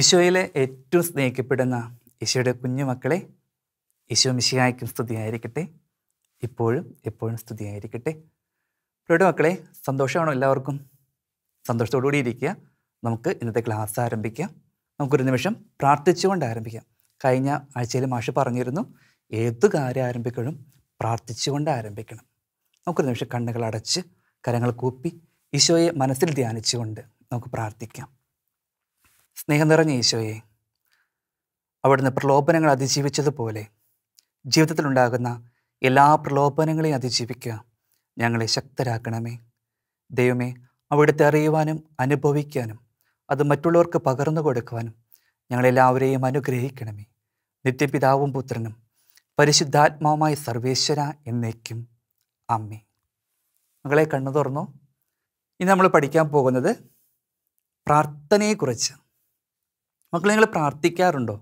ഈശോയിലെ ഏറ്റവും സ്നേഹിക്കപ്പെടുന്ന ഈശോയുടെ കുഞ്ഞു മക്കളെ ഈശോ മിശിയായ്ക്കും സ്തുതിയായിരിക്കട്ടെ ഇപ്പോഴും എപ്പോഴും സ്തുതിയായിരിക്കട്ടെ ഇവരുടെ മക്കളെ സന്തോഷമാണോ എല്ലാവർക്കും സന്തോഷത്തോടുകൂടി ഇരിക്കുക നമുക്ക് ഇന്നത്തെ ക്ലാസ് ആരംഭിക്കാം നമുക്കൊരു നിമിഷം പ്രാർത്ഥിച്ചുകൊണ്ട് ആരംഭിക്കാം കഴിഞ്ഞ ആഴ്ചയിൽ മാഷ് പറഞ്ഞിരുന്നു ഏത് കാര്യം ആരംഭിക്കണം പ്രാർത്ഥിച്ചുകൊണ്ട് ആരംഭിക്കണം നമുക്കൊരു നിമിഷം കണ്ണുകൾ അടച്ച് കരങ്ങൾ കൂപ്പി ഈശോയെ മനസ്സിൽ ധ്യാനിച്ചുകൊണ്ട് നമുക്ക് പ്രാർത്ഥിക്കാം സ്നേഹം നിറഞ്ഞ ഈശോയെ അവിടുന്ന് പ്രലോഭനങ്ങൾ അതിജീവിച്ചതുപോലെ ജീവിതത്തിലുണ്ടാകുന്ന എല്ലാ പ്രലോഭനങ്ങളെയും അതിജീവിക്കുക ഞങ്ങളെ ശക്തരാക്കണമേ ദൈവമേ അവിടുത്തെ അറിയുവാനും അനുഭവിക്കാനും അത് മറ്റുള്ളവർക്ക് പകർന്നു കൊടുക്കുവാനും ഞങ്ങളെല്ലാവരെയും അനുഗ്രഹിക്കണമേ നിത്യപിതാവും പുത്രനും പരിശുദ്ധാത്മാവുമായ സർവേശ്വര എന്നേക്കും അമ്മേ മകളെ കണ്ണു തുറന്നു ഇനി നമ്മൾ പഠിക്കാൻ പോകുന്നത് പ്രാർത്ഥനയെക്കുറിച്ച് മക്കളെ നിങ്ങൾ പ്രാർത്ഥിക്കാറുണ്ടോ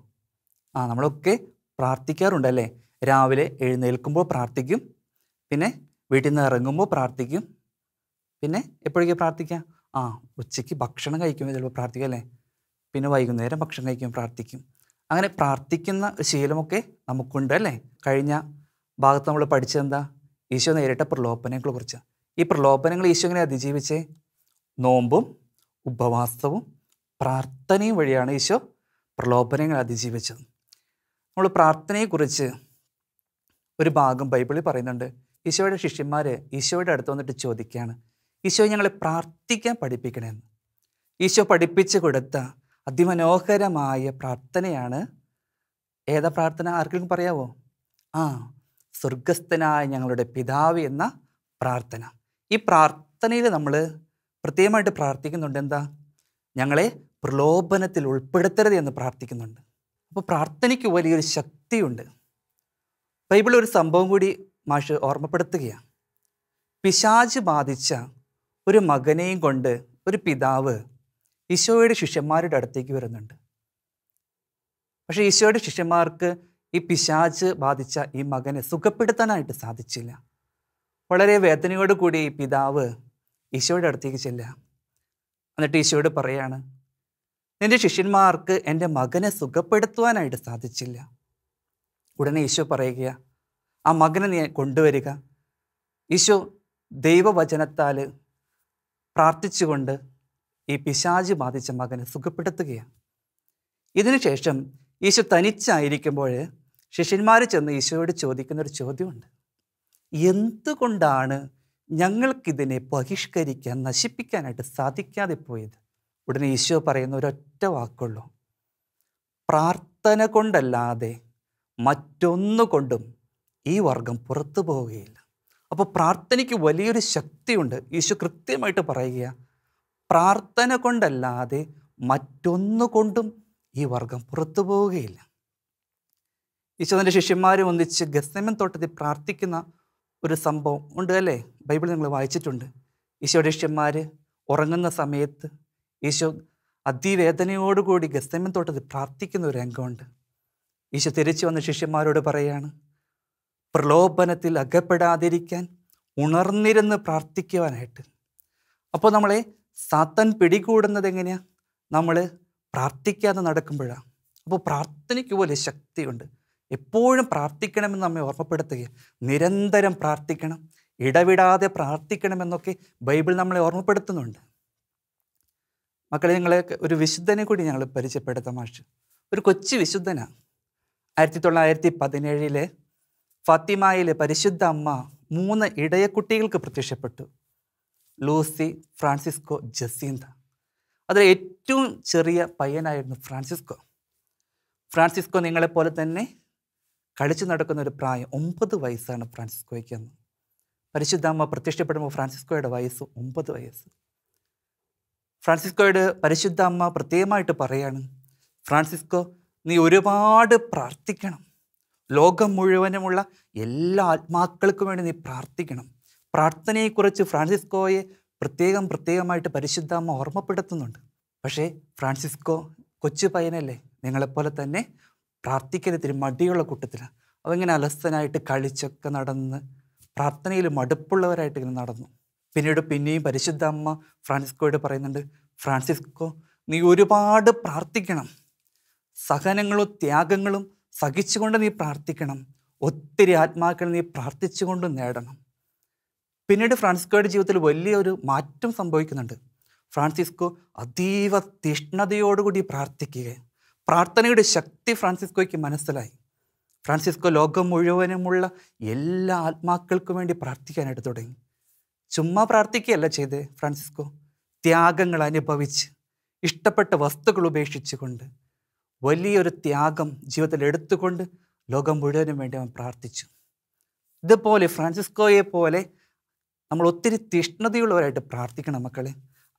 ആ നമ്മളൊക്കെ പ്രാർത്ഥിക്കാറുണ്ട് അല്ലേ രാവിലെ എഴുന്നേൽക്കുമ്പോൾ പ്രാർത്ഥിക്കും പിന്നെ വീട്ടിൽ നിന്ന് ഇറങ്ങുമ്പോൾ പ്രാർത്ഥിക്കും പിന്നെ എപ്പോഴേക്കും പ്രാർത്ഥിക്കാം ആ ഉച്ചയ്ക്ക് ഭക്ഷണം കഴിക്കുമ്പോൾ ചിലപ്പോൾ പ്രാർത്ഥിക്കും അല്ലേ പിന്നെ വൈകുന്നേരം ഭക്ഷണം കഴിക്കുമ്പോൾ പ്രാർത്ഥിക്കും അങ്ങനെ പ്രാർത്ഥിക്കുന്ന ശീലമൊക്കെ നമുക്കുണ്ട് അല്ലേ കഴിഞ്ഞ ഭാഗത്ത് നമ്മൾ പഠിച്ചതെന്താ ഈശോ നേരിട്ട പ്രലോഭനങ്ങളെക്കുറിച്ച് ഈ പ്രലോഭനങ്ങൾ ഈശോ എങ്ങനെ അതിജീവിച്ചേ നോമ്പും ഉപവാസവും പ്രാർത്ഥനയും വഴിയാണ് ഈശോ പ്രലോഭനങ്ങൾ അതിജീവിച്ചത് നമ്മൾ പ്രാർത്ഥനയെക്കുറിച്ച് ഒരു ഭാഗം ബൈബിളിൽ പറയുന്നുണ്ട് ഈശോയുടെ ശിഷ്യന്മാർ ഈശോയുടെ അടുത്ത് വന്നിട്ട് ചോദിക്കുകയാണ് ഈശോ ഞങ്ങളെ പ്രാർത്ഥിക്കാൻ പഠിപ്പിക്കണമെന്ന് ഈശോ പഠിപ്പിച്ചു കൊടുത്ത അതിമനോഹരമായ പ്രാർത്ഥനയാണ് ഏതാ പ്രാർത്ഥന ആർക്കെങ്കിലും പറയാവോ ആ സ്വർഗസ്ഥനായ ഞങ്ങളുടെ പിതാവ് എന്ന പ്രാർത്ഥന ഈ പ്രാർത്ഥനയിൽ നമ്മൾ പ്രത്യേകമായിട്ട് പ്രാർത്ഥിക്കുന്നുണ്ട് എന്താ ഞങ്ങളെ പ്രലോഭനത്തിൽ ഉൾപ്പെടുത്തരുത് എന്ന് പ്രാർത്ഥിക്കുന്നുണ്ട് അപ്പോൾ പ്രാർത്ഥനയ്ക്ക് വലിയൊരു ശക്തിയുണ്ട് ബൈബിളിൽ ഒരു സംഭവം കൂടി മാഷ് ഓർമ്മപ്പെടുത്തുകയാണ് പിശാജ് ബാധിച്ച ഒരു മകനെയും കൊണ്ട് ഒരു പിതാവ് ഈശോയുടെ ശിഷ്യന്മാരുടെ അടുത്തേക്ക് വരുന്നുണ്ട് പക്ഷേ ഈശോയുടെ ശിഷ്യന്മാർക്ക് ഈ പിശാജ് ബാധിച്ച ഈ മകനെ സുഖപ്പെടുത്താനായിട്ട് സാധിച്ചില്ല വളരെ വേദനയോടുകൂടി ഈ പിതാവ് ഈശോയുടെ അടുത്തേക്ക് ചെല്ലുക എന്നിട്ട് ഈശോയോട് പറയാണ് നിന്റെ ശിഷ്യന്മാർക്ക് എൻ്റെ മകനെ സുഖപ്പെടുത്തുവാനായിട്ട് സാധിച്ചില്ല ഉടനെ ഈശോ പറയുക ആ മകനെ നീ കൊണ്ടുവരിക ഈശോ ദൈവവചനത്താൽ പ്രാർത്ഥിച്ചുകൊണ്ട് ഈ പിശാജ് ബാധിച്ച മകനെ സുഖപ്പെടുത്തുകയാണ് ഇതിനുശേഷം ഈശോ തനിച്ചായിരിക്കുമ്പോൾ ശിഷ്യന്മാർ ചെന്ന് ഈശോയോട് ചോദിക്കുന്ന ഒരു ചോദ്യമുണ്ട് എന്തുകൊണ്ടാണ് ഞങ്ങൾക്കിതിനെ ബഹിഷ്കരിക്കാൻ നശിപ്പിക്കാനായിട്ട് സാധിക്കാതെ പോയത് ഉടനെ ഈശോ പറയുന്ന ഒരൊറ്റ വാക്കുള്ളൂ പ്രാർത്ഥന കൊണ്ടല്ലാതെ മറ്റൊന്നു കൊണ്ടും ഈ വർഗം പുറത്തു പോവുകയില്ല അപ്പോൾ പ്രാർത്ഥനയ്ക്ക് വലിയൊരു ശക്തിയുണ്ട് ഈശു കൃത്യമായിട്ട് പറയുക പ്രാർത്ഥന കൊണ്ടല്ലാതെ മറ്റൊന്നു കൊണ്ടും ഈ വർഗം പുറത്തു പോവുകയില്ല ഈശോ തൻ്റെ ശിഷ്യന്മാരും ഒന്നിച്ച് ഗസ്തമൻ തോട്ടത്തിൽ പ്രാർത്ഥിക്കുന്ന ഒരു സംഭവം ഉണ്ട് അല്ലേ ബൈബിൾ നിങ്ങൾ വായിച്ചിട്ടുണ്ട് ഈശോയുടെ ശിഷ്യന്മാർ ഉറങ്ങുന്ന സമയത്ത് ഈശോ അതിവേദനയോടുകൂടി ഗസ്തമൻ തോട്ടത്തിൽ പ്രാർത്ഥിക്കുന്ന ഒരു രംഗമുണ്ട് ഈശോ തിരിച്ചു വന്ന ശിഷ്യന്മാരോട് പറയാണ് പ്രലോഭനത്തിൽ അകപ്പെടാതിരിക്കാൻ ഉണർന്നിരുന്ന് പ്രാർത്ഥിക്കുവാനായിട്ട് അപ്പോൾ നമ്മളെ സാത്തൻ പിടികൂടുന്നത് എങ്ങനെയാണ് നമ്മൾ പ്രാർത്ഥിക്കാതെ നടക്കുമ്പോഴാണ് അപ്പോൾ പ്രാർത്ഥനയ്ക്ക് പോലെ ശക്തിയുണ്ട് എപ്പോഴും പ്രാർത്ഥിക്കണമെന്ന് നമ്മെ ഓർമ്മപ്പെടുത്തുകയാണ് നിരന്തരം പ്രാർത്ഥിക്കണം ഇടവിടാതെ പ്രാർത്ഥിക്കണമെന്നൊക്കെ ബൈബിൾ നമ്മളെ ഓർമ്മപ്പെടുത്തുന്നുണ്ട് മക്കളെ ഞങ്ങളെ ഒരു വിശുദ്ധനെ കൂടി ഞങ്ങൾ പരിചയപ്പെടുത്താം മാഷ് ഒരു കൊച്ചു വിശുദ്ധനാണ് ആയിരത്തി തൊള്ളായിരത്തി പതിനേഴിലെ ഫത്തിമായിലെ പരിശുദ്ധ അമ്മ മൂന്ന് ഇടയക്കുട്ടികൾക്ക് പ്രത്യക്ഷപ്പെട്ടു ലൂസി ഫ്രാൻസിസ്കോ ജസീന്ത അതിലെ ഏറ്റവും ചെറിയ പയ്യനായിരുന്നു ഫ്രാൻസിസ്കോ ഫ്രാൻസിസ്കോ നിങ്ങളെപ്പോലെ തന്നെ കളിച്ചു നടക്കുന്ന ഒരു പ്രായം ഒമ്പത് വയസ്സാണ് ഫ്രാൻസിസ്കോയ്ക്ക് അന്ന് അമ്മ പ്രത്യക്ഷപ്പെടുമ്പോൾ ഫ്രാൻസിസ്കോയുടെ വയസ്സ് ഒമ്പത് വയസ്സ് ഫ്രാൻസിസ്കോയുടെ പരിശുദ്ധ അമ്മ പ്രത്യേകമായിട്ട് പറയാണ് ഫ്രാൻസിസ്കോ നീ ഒരുപാട് പ്രാർത്ഥിക്കണം ലോകം മുഴുവനുമുള്ള എല്ലാ ആത്മാക്കൾക്കും വേണ്ടി നീ പ്രാർത്ഥിക്കണം പ്രാർത്ഥനയെക്കുറിച്ച് ഫ്രാൻസിസ്കോയെ പ്രത്യേകം പ്രത്യേകമായിട്ട് പരിശുദ്ധ അമ്മ ഓർമ്മപ്പെടുത്തുന്നുണ്ട് പക്ഷേ ഫ്രാൻസിസ്കോ കൊച്ചു പയ്യനല്ലേ നിങ്ങളെപ്പോലെ തന്നെ പ്രാർത്ഥിക്കരുതിരി മടിയുള്ള കൂട്ടത്തിലാണ് അവങ്ങനെ അലസ്തനായിട്ട് കളിച്ചൊക്കെ നടന്ന് പ്രാർത്ഥനയിൽ മടുപ്പുള്ളവരായിട്ട് ഇങ്ങനെ നടന്നു പിന്നീട് പിന്നെയും പരിശുദ്ധ അമ്മ ഫ്രാൻസിസ്കോയോട് പറയുന്നുണ്ട് ഫ്രാൻസിസ്കോ നീ ഒരുപാട് പ്രാർത്ഥിക്കണം സഹനങ്ങളും ത്യാഗങ്ങളും സഹിച്ചുകൊണ്ട് നീ പ്രാർത്ഥിക്കണം ഒത്തിരി ആത്മാക്കൾ നീ പ്രാർത്ഥിച്ചുകൊണ്ട് നേടണം പിന്നീട് ഫ്രാൻസിസ്കോയുടെ ജീവിതത്തിൽ വലിയൊരു മാറ്റം സംഭവിക്കുന്നുണ്ട് ഫ്രാൻസിസ്കോ അതീവ തീഷ്ണതയോടുകൂടി പ്രാർത്ഥിക്കുക പ്രാർത്ഥനയുടെ ശക്തി ഫ്രാൻസിസ്കോയ്ക്ക് മനസ്സിലായി ഫ്രാൻസിസ്കോ ലോകം മുഴുവനുമുള്ള എല്ലാ ആത്മാക്കൾക്കും വേണ്ടി പ്രാർത്ഥിക്കാനായിട്ട് തുടങ്ങി ചുമ്മാ പ്രാർത്ഥിക്കുകയല്ല ചെയ്ത് ഫ്രാൻസിസ്കോ ത്യാഗങ്ങൾ അനുഭവിച്ച് ഇഷ്ടപ്പെട്ട വസ്തുക്കൾ ഉപേക്ഷിച്ചുകൊണ്ട് വലിയൊരു ത്യാഗം ജീവിതത്തിൽ എടുത്തുകൊണ്ട് ലോകം മുഴുവനും വേണ്ടി അവൻ പ്രാർത്ഥിച്ചു ഇതുപോലെ ഫ്രാൻസിസ്കോയെ പോലെ നമ്മൾ ഒത്തിരി തീഷ്ണതയുള്ളവരായിട്ട് പ്രാർത്ഥിക്കണം മക്കളെ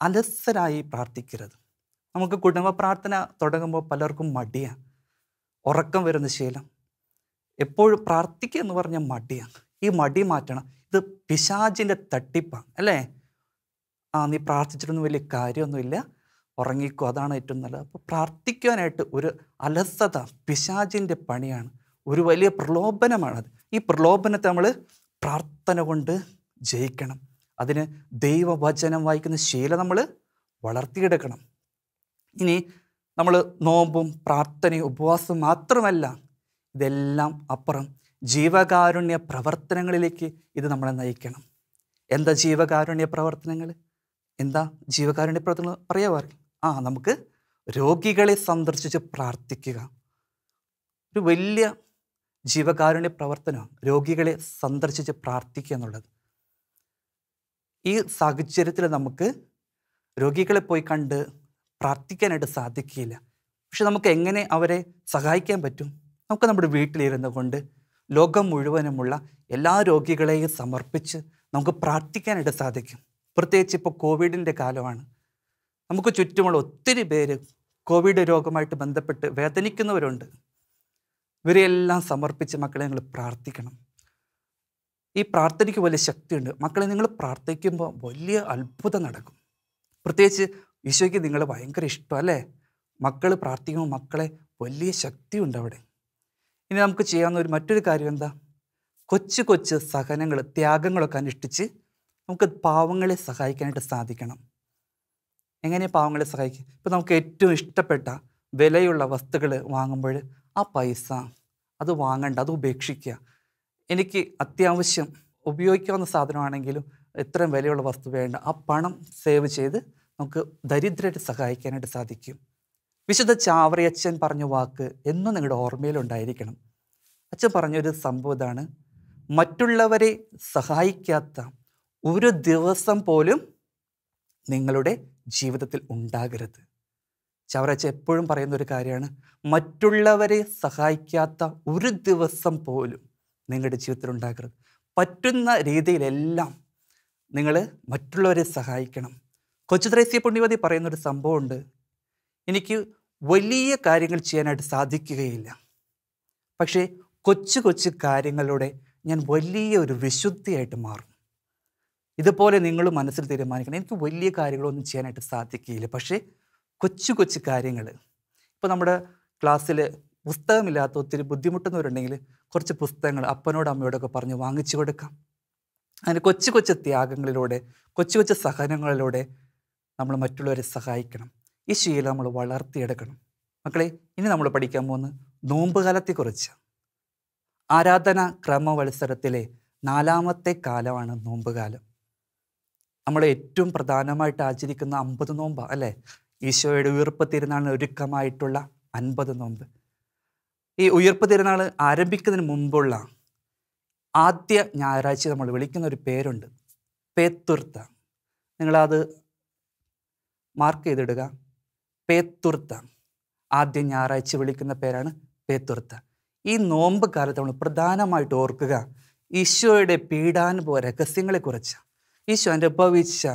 അലസരായി പ്രാർത്ഥിക്കരുത് നമുക്ക് കുടുംബ പ്രാർത്ഥന തുടങ്ങുമ്പോൾ പലർക്കും മടിയാണ് ഉറക്കം വരുന്ന ശീലം എപ്പോഴും പ്രാർത്ഥിക്കുക എന്ന് പറഞ്ഞാൽ മടിയാണ് ഈ മടി മാറ്റണം ഇത് പിശാചിൻ്റെ തട്ടിപ്പാണ് അല്ലേ ആ നീ പ്രാർത്ഥിച്ചിട്ടൊന്നും വലിയ കാര്യമൊന്നുമില്ല ഉറങ്ങിക്കോ അതാണ് ഏറ്റവും നല്ലത് അപ്പോൾ പ്രാർത്ഥിക്കാനായിട്ട് ഒരു അലസത പിശാചിൻ്റെ പണിയാണ് ഒരു വലിയ പ്രലോഭനമാണത് ഈ പ്രലോഭനത്തെ നമ്മൾ പ്രാർത്ഥന കൊണ്ട് ജയിക്കണം അതിന് ദൈവവചനം വായിക്കുന്ന ശീലം നമ്മൾ വളർത്തിയെടുക്കണം ഇനി നമ്മൾ നോമ്പും പ്രാർത്ഥനയും ഉപവാസവും മാത്രമല്ല ഇതെല്ലാം അപ്പുറം ജീവകാരുണ്യ പ്രവർത്തനങ്ങളിലേക്ക് ഇത് നമ്മളെ നയിക്കണം എന്താ ജീവകാരുണ്യ പ്രവർത്തനങ്ങൾ എന്താ ജീവകാരുണ്യ പ്രവർത്തനങ്ങൾ പറയാവാറില്ല ആ നമുക്ക് രോഗികളെ സന്ദർശിച്ച് പ്രാർത്ഥിക്കുക ഒരു വലിയ ജീവകാരുണ്യ പ്രവർത്തനമാണ് രോഗികളെ സന്ദർശിച്ച് പ്രാർത്ഥിക്കുക എന്നുള്ളത് ഈ സാഹചര്യത്തിൽ നമുക്ക് രോഗികളെ പോയി കണ്ട് പ്രാർത്ഥിക്കാനായിട്ട് സാധിക്കില്ല പക്ഷെ നമുക്ക് എങ്ങനെ അവരെ സഹായിക്കാൻ പറ്റും നമുക്ക് നമ്മുടെ വീട്ടിലിരുന്നു കൊണ്ട് ലോകം മുഴുവനുമുള്ള എല്ലാ രോഗികളെയും സമർപ്പിച്ച് നമുക്ക് പ്രാർത്ഥിക്കാനായിട്ട് സാധിക്കും പ്രത്യേകിച്ച് ഇപ്പോൾ കോവിഡിൻ്റെ കാലമാണ് നമുക്ക് ചുറ്റുമുള്ള ഒത്തിരി പേര് കോവിഡ് രോഗമായിട്ട് ബന്ധപ്പെട്ട് വേദനിക്കുന്നവരുണ്ട് ഇവരെയെല്ലാം സമർപ്പിച്ച് മക്കളെ നിങ്ങൾ പ്രാർത്ഥിക്കണം ഈ പ്രാർത്ഥനയ്ക്ക് വലിയ ശക്തിയുണ്ട് മക്കളെ നിങ്ങൾ പ്രാർത്ഥിക്കുമ്പോൾ വലിയ അത്ഭുതം നടക്കും പ്രത്യേകിച്ച് ഈശോയ്ക്ക് നിങ്ങൾ ഭയങ്കര ഇഷ്ടം അല്ലേ മക്കൾ പ്രാർത്ഥിക്കുമ്പോൾ മക്കളെ വലിയ ശക്തിയുണ്ട് അവിടെ ഇനി നമുക്ക് ചെയ്യാവുന്ന ഒരു മറ്റൊരു കാര്യം എന്താ കൊച്ചു കൊച്ചു സഹനങ്ങൾ ത്യാഗങ്ങളൊക്കെ അനുഷ്ഠിച്ച് നമുക്ക് പാവങ്ങളെ സഹായിക്കാനായിട്ട് സാധിക്കണം എങ്ങനെ പാവങ്ങളെ സഹായിക്കും ഇപ്പം നമുക്ക് ഏറ്റവും ഇഷ്ടപ്പെട്ട വിലയുള്ള വസ്തുക്കൾ വാങ്ങുമ്പോൾ ആ പൈസ അത് വാങ്ങണ്ട അത് ഉപേക്ഷിക്കുക എനിക്ക് അത്യാവശ്യം ഉപയോഗിക്കാവുന്ന സാധനമാണെങ്കിലും എത്രയും വിലയുള്ള വസ്തു വേണ്ട ആ പണം സേവ് ചെയ്ത് നമുക്ക് ദരിദ്രരെ സഹായിക്കാനായിട്ട് സാധിക്കും വിശുദ്ധ അച്ഛൻ പറഞ്ഞ വാക്ക് എന്നും നിങ്ങളുടെ ഓർമ്മയിലുണ്ടായിരിക്കണം അച്ഛൻ പറഞ്ഞൊരു സംഭവം ഇതാണ് മറ്റുള്ളവരെ സഹായിക്കാത്ത ഒരു ദിവസം പോലും നിങ്ങളുടെ ജീവിതത്തിൽ ഉണ്ടാകരുത് ചവറച്ച എപ്പോഴും പറയുന്ന ഒരു കാര്യമാണ് മറ്റുള്ളവരെ സഹായിക്കാത്ത ഒരു ദിവസം പോലും നിങ്ങളുടെ ജീവിതത്തിൽ ഉണ്ടാകരുത് പറ്റുന്ന രീതിയിലെല്ലാം നിങ്ങൾ മറ്റുള്ളവരെ സഹായിക്കണം കൊച്ചു ത്രേസ്യ പുണ്യവതി പറയുന്നൊരു സംഭവമുണ്ട് എനിക്ക് വലിയ കാര്യങ്ങൾ ചെയ്യാനായിട്ട് സാധിക്കുകയില്ല പക്ഷേ കൊച്ചു കൊച്ചു കാര്യങ്ങളിലൂടെ ഞാൻ വലിയ ഒരു വിശുദ്ധിയായിട്ട് മാറും ഇതുപോലെ നിങ്ങൾ മനസ്സിൽ തീരുമാനിക്കണം എനിക്ക് വലിയ കാര്യങ്ങളൊന്നും ചെയ്യാനായിട്ട് സാധിക്കില്ല പക്ഷേ കൊച്ചു കൊച്ചു കാര്യങ്ങൾ ഇപ്പോൾ നമ്മുടെ ക്ലാസ്സിൽ പുസ്തകമില്ലാത്ത ഒത്തിരി ബുദ്ധിമുട്ടുന്നവരുണ്ടെങ്കിൽ കുറച്ച് പുസ്തകങ്ങൾ അപ്പനോട് അമ്മയോടൊക്കെ പറഞ്ഞ് വാങ്ങിച്ചു കൊടുക്കാം അങ്ങനെ കൊച്ചു കൊച്ചു ത്യാഗങ്ങളിലൂടെ കൊച്ചു കൊച്ചു സഹനങ്ങളിലൂടെ നമ്മൾ മറ്റുള്ളവരെ സഹായിക്കണം ഈ ശീലം നമ്മൾ വളർത്തിയെടുക്കണം മക്കളെ ഇനി നമ്മൾ പഠിക്കാൻ പോകുന്ന നോമ്പുകാലത്തെക്കുറിച്ച് ആരാധന ക്രമവത്സരത്തിലെ നാലാമത്തെ കാലമാണ് നോമ്പുകാലം നമ്മൾ ഏറ്റവും പ്രധാനമായിട്ട് ആചരിക്കുന്ന അമ്പത് നോമ്പ് അല്ലേ ഈശോയുടെ ഉയർപ്പ് തിരുനാളിന് ഒരുക്കമായിട്ടുള്ള അൻപത് നോമ്പ് ഈ ഉയർപ്പ് തിരുനാൾ ആരംഭിക്കുന്നതിന് മുമ്പുള്ള ആദ്യ ഞായറാഴ്ച നമ്മൾ വിളിക്കുന്ന ഒരു പേരുണ്ട് പേത്തുർത്ത നിങ്ങളത് മാർക്ക് ചെയ്തിടുക പേത്തുർത്ത ആദ്യ ഞായറാഴ്ച വിളിക്കുന്ന പേരാണ് പേത്തുർത്ത ഈ നോമ്പ് കാലത്ത് നമ്മൾ പ്രധാനമായിട്ട് ഓർക്കുക ഈശോയുടെ പീഡാനുഭവ രഹസ്യങ്ങളെക്കുറിച്ച് ഈശോ അനുഭവിച്ച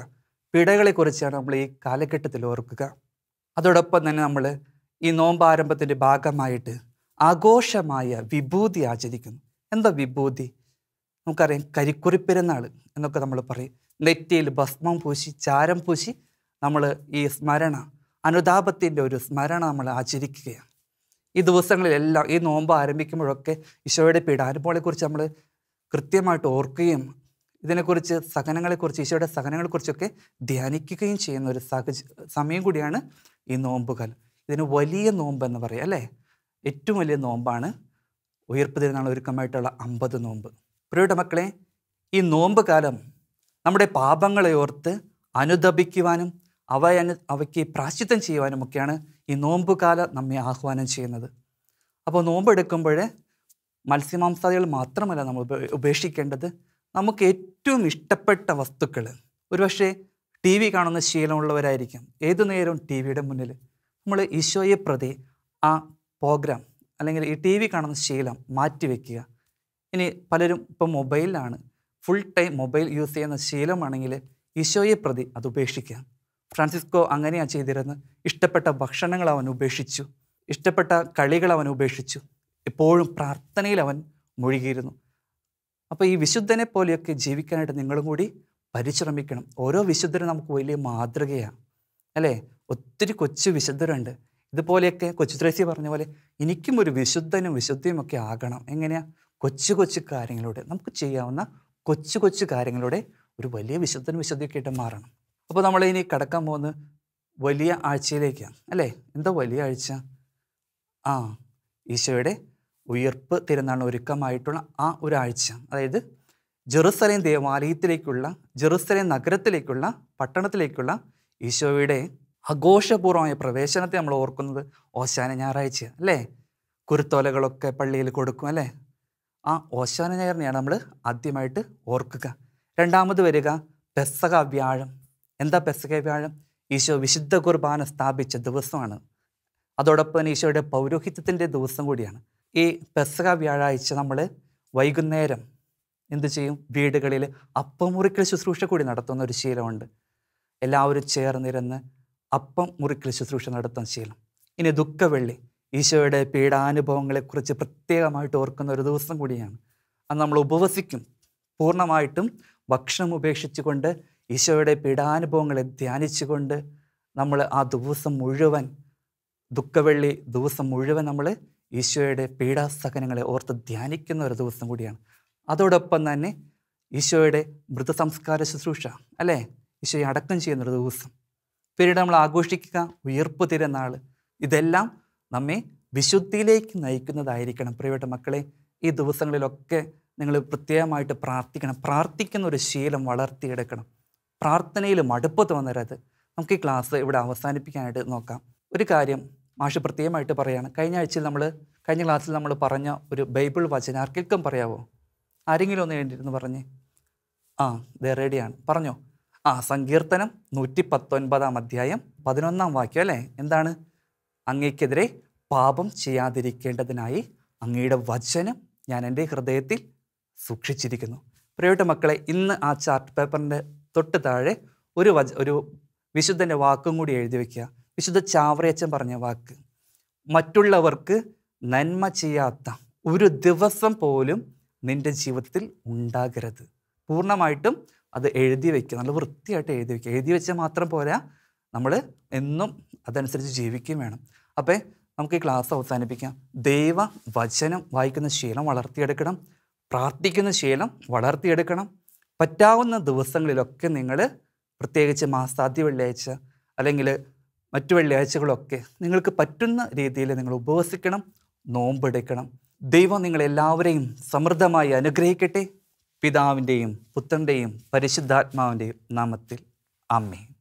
പിടകളെക്കുറിച്ചാണ് നമ്മൾ ഈ കാലഘട്ടത്തിൽ ഓർക്കുക അതോടൊപ്പം തന്നെ നമ്മൾ ഈ നോമ്പാരംഭത്തിൻ്റെ ഭാഗമായിട്ട് ആഘോഷമായ വിഭൂതി ആചരിക്കുന്നു എന്താ വിഭൂതി നമുക്കറിയാം കരിക്കുറിപ്പെരുന്നാൾ എന്നൊക്കെ നമ്മൾ പറയും നെറ്റിയിൽ ഭസ്മം പൂശി ചാരം പൂശി നമ്മൾ ഈ സ്മരണ അനുതാപത്തിൻ്റെ ഒരു സ്മരണ നമ്മൾ ആചരിക്കുകയാണ് ഈ ദിവസങ്ങളിലെല്ലാം ഈ നോമ്പ് ആരംഭിക്കുമ്പോഴൊക്കെ ഈശോയുടെ പീഡാനുഭവങ്ങളെക്കുറിച്ച് നമ്മൾ കൃത്യമായിട്ട് ഓർക്കുകയും ഇതിനെക്കുറിച്ച് സഹനങ്ങളെക്കുറിച്ച് ഈശോയുടെ സഹനങ്ങളെക്കുറിച്ചൊക്കെ ധ്യാനിക്കുകയും ചെയ്യുന്ന ഒരു സഹജ സമയം കൂടിയാണ് ഈ നോമ്പുകാലം ഇതിന് വലിയ നോമ്പ് എന്ന് അല്ലേ ഏറ്റവും വലിയ നോമ്പാണ് ഉയർപ്പ് തിരുനാൾ ഒരുക്കമായിട്ടുള്ള അമ്പത് നോമ്പ് പ്രിയുടെ മക്കളെ ഈ നോമ്പ് കാലം നമ്മുടെ പാപങ്ങളെ ഓർത്ത് അനുദപിക്കുവാനും അവയന് അവയ്ക്ക് പ്രാശ്ചിത്തം ചെയ്യുവാനുമൊക്കെയാണ് ഈ നോമ്പുകാല നമ്മെ ആഹ്വാനം ചെയ്യുന്നത് അപ്പോൾ നോമ്പെടുക്കുമ്പോൾ മത്സ്യമാംസാദികൾ മാത്രമല്ല നമ്മൾ ഉപേക്ഷിക്കേണ്ടത് നമുക്ക് ഏറ്റവും ഇഷ്ടപ്പെട്ട വസ്തുക്കൾ ഒരുപക്ഷെ ടി വി കാണുന്ന ശീലമുള്ളവരായിരിക്കും ഏതു നേരവും ടി വിയുടെ മുന്നിൽ നമ്മൾ ഈശോയെ പ്രതി ആ പ്രോഗ്രാം അല്ലെങ്കിൽ ഈ ടി വി കാണുന്ന ശീലം മാറ്റിവെക്കുക ഇനി പലരും ഇപ്പം മൊബൈലാണ് ഫുൾ ടൈം മൊബൈൽ യൂസ് ചെയ്യുന്ന ശീലമാണെങ്കിൽ ഈശോയെ പ്രതി അത് ഉപേക്ഷിക്കുക ഫ്രാൻസിസ്കോ അങ്ങനെയാണ് ചെയ്തിരുന്നത് ഇഷ്ടപ്പെട്ട ഭക്ഷണങ്ങൾ അവൻ ഉപേക്ഷിച്ചു ഇഷ്ടപ്പെട്ട കളികൾ അവൻ ഉപേക്ഷിച്ചു എപ്പോഴും പ്രാർത്ഥനയിൽ അവൻ മുഴുകിയിരുന്നു അപ്പോൾ ഈ വിശുദ്ധനെ പോലെയൊക്കെ ജീവിക്കാനായിട്ട് നിങ്ങളും കൂടി പരിശ്രമിക്കണം ഓരോ വിശുദ്ധരും നമുക്ക് വലിയ മാതൃകയാണ് അല്ലേ ഒത്തിരി കൊച്ചു വിശുദ്ധരുണ്ട് ഇതുപോലെയൊക്കെ കൊച്ചു ത്രേസി പറഞ്ഞ പോലെ എനിക്കും ഒരു വിശുദ്ധനും വിശുദ്ധിയുമൊക്കെ ഒക്കെ ആകണം എങ്ങനെയാണ് കൊച്ചു കൊച്ചു കാര്യങ്ങളിലൂടെ നമുക്ക് ചെയ്യാവുന്ന കൊച്ചു കൊച്ചു കാര്യങ്ങളിലൂടെ ഒരു വലിയ വിശുദ്ധനും വിശുദ്ധിയൊക്കെ ആയിട്ട് മാറണം അപ്പോൾ നമ്മൾ ഇനി കിടക്കാൻ പോകുന്നത് വലിയ ആഴ്ചയിലേക്കാണ് അല്ലേ എന്താ വലിയ ആഴ്ച ആ ഈശോയുടെ ഉയർപ്പ് തിരുന്നാൾ ഒരുക്കമായിട്ടുള്ള ആ ഒരു ആഴ്ച അതായത് ജെറുസലേം ദേവാലയത്തിലേക്കുള്ള ജെറുസലേം നഗരത്തിലേക്കുള്ള പട്ടണത്തിലേക്കുള്ള ഈശോയുടെ ആഘോഷപൂർവമായ പ്രവേശനത്തെ നമ്മൾ ഓർക്കുന്നത് ഓശാന ഞായറാഴ്ച അല്ലേ കുരുത്തോലകളൊക്കെ പള്ളിയിൽ കൊടുക്കും അല്ലേ ആ ഓശാന ഞായറിനെയാണ് നമ്മൾ ആദ്യമായിട്ട് ഓർക്കുക രണ്ടാമത് വരിക പെസക വ്യാഴം എന്താ പെസഹ വ്യാഴം ഈശോ വിശുദ്ധ കുർബാന സ്ഥാപിച്ച ദിവസമാണ് അതോടൊപ്പം ഈശോയുടെ പൗരോഹിത്യത്തിൻ്റെ ദിവസം കൂടിയാണ് ഈ പെസക വ്യാഴാഴ്ച നമ്മൾ വൈകുന്നേരം എന്തു ചെയ്യും വീടുകളിൽ അപ്പം മുറിക്കൽ ശുശ്രൂഷ കൂടി നടത്തുന്ന ഒരു ശീലമുണ്ട് എല്ലാവരും ചേർന്നിരുന്ന് അപ്പം മുറിക്കൽ ശുശ്രൂഷ നടത്തുന്ന ശീലം ഇനി ദുഃഖവെള്ളി ഈശോയുടെ പീഡാനുഭവങ്ങളെക്കുറിച്ച് പ്രത്യേകമായിട്ട് ഓർക്കുന്ന ഒരു ദിവസം കൂടിയാണ് അന്ന് നമ്മൾ ഉപവസിക്കും പൂർണ്ണമായിട്ടും ഭക്ഷണം ഉപേക്ഷിച്ചുകൊണ്ട് ഈശോയുടെ പീഠാനുഭവങ്ങളെ ധ്യാനിച്ചുകൊണ്ട് നമ്മൾ ആ ദിവസം മുഴുവൻ ദുഃഖവെള്ളി ദിവസം മുഴുവൻ നമ്മൾ ഈശോയുടെ പീഡാസഹനങ്ങളെ ഓർത്ത് ധ്യാനിക്കുന്ന ഒരു ദിവസം കൂടിയാണ് അതോടൊപ്പം തന്നെ ഈശോയുടെ മൃതസംസ്കാര ശുശ്രൂഷ അല്ലേ ഈശോയെ അടക്കം ചെയ്യുന്നൊരു ദിവസം പിന്നീട് നമ്മൾ ആഘോഷിക്കുക ഉയർപ്പ് തിരുന്നാൾ ഇതെല്ലാം നമ്മെ വിശുദ്ധിയിലേക്ക് നയിക്കുന്നതായിരിക്കണം പ്രിയപ്പെട്ട മക്കളെ ഈ ദിവസങ്ങളിലൊക്കെ നിങ്ങൾ പ്രത്യേകമായിട്ട് പ്രാർത്ഥിക്കണം പ്രാർത്ഥിക്കുന്ന ഒരു ശീലം വളർത്തിയെടുക്കണം പ്രാർത്ഥനയിൽ മടുപ്പ് തോന്നരുത് നമുക്ക് ഈ ക്ലാസ് ഇവിടെ അവസാനിപ്പിക്കാനായിട്ട് നോക്കാം ഒരു കാര്യം മാഷ് പ്രത്യേകമായിട്ട് പറയുകയാണ് കഴിഞ്ഞ ആഴ്ചയിൽ നമ്മൾ കഴിഞ്ഞ ക്ലാസ്സിൽ നമ്മൾ പറഞ്ഞ ഒരു ബൈബിൾ വചന ആർക്കെങ്കിലും പറയാവോ ആരെങ്കിലും ഒന്ന് വേണ്ടിയിരുന്നു പറഞ്ഞേ ആ ദേ റെഡിയാണ് പറഞ്ഞോ ആ സങ്കീർത്തനം നൂറ്റി പത്തൊൻപതാം അധ്യായം പതിനൊന്നാം വാക്യം അല്ലേ എന്താണ് അങ്ങേക്കെതിരെ പാപം ചെയ്യാതിരിക്കേണ്ടതിനായി അങ്ങയുടെ വചനം ഞാൻ എൻ്റെ ഹൃദയത്തിൽ സൂക്ഷിച്ചിരിക്കുന്നു പ്രിയപ്പെട്ട മക്കളെ ഇന്ന് ആ ചാർട്ട് പേപ്പറിൻ്റെ തൊട്ട് താഴെ ഒരു വച ഒരു വിശുദ്ധൻ്റെ വാക്കും കൂടി എഴുതി വയ്ക്കുക വിശുദ്ധ ചാവറയച്ചൻ പറഞ്ഞ വാക്ക് മറ്റുള്ളവർക്ക് നന്മ ചെയ്യാത്ത ഒരു ദിവസം പോലും നിൻ്റെ ജീവിതത്തിൽ ഉണ്ടാകരുത് പൂർണ്ണമായിട്ടും അത് എഴുതി വയ്ക്കുക നല്ല വൃത്തിയായിട്ട് എഴുതി വയ്ക്കുക എഴുതി വെച്ചാൽ മാത്രം പോരാ നമ്മൾ എന്നും അതനുസരിച്ച് ജീവിക്കുകയും വേണം അപ്പോൾ നമുക്ക് ഈ ക്ലാസ് അവസാനിപ്പിക്കാം ദൈവ വചനം വായിക്കുന്ന ശീലം വളർത്തിയെടുക്കണം പ്രാർത്ഥിക്കുന്ന ശീലം വളർത്തിയെടുക്കണം പറ്റാവുന്ന ദിവസങ്ങളിലൊക്കെ നിങ്ങൾ പ്രത്യേകിച്ച് മാസാദ്യ വെള്ളിയാഴ്ച അല്ലെങ്കിൽ മറ്റു വെള്ളിയാഴ്ചകളൊക്കെ നിങ്ങൾക്ക് പറ്റുന്ന രീതിയിൽ നിങ്ങൾ ഉപവസിക്കണം നോമ്പെടുക്കണം ദൈവം നിങ്ങളെല്ലാവരെയും സമൃദ്ധമായി അനുഗ്രഹിക്കട്ടെ പിതാവിൻ്റെയും പുത്രൻ്റെയും പരിശുദ്ധാത്മാവിൻ്റെയും നാമത്തിൽ അമ്മയും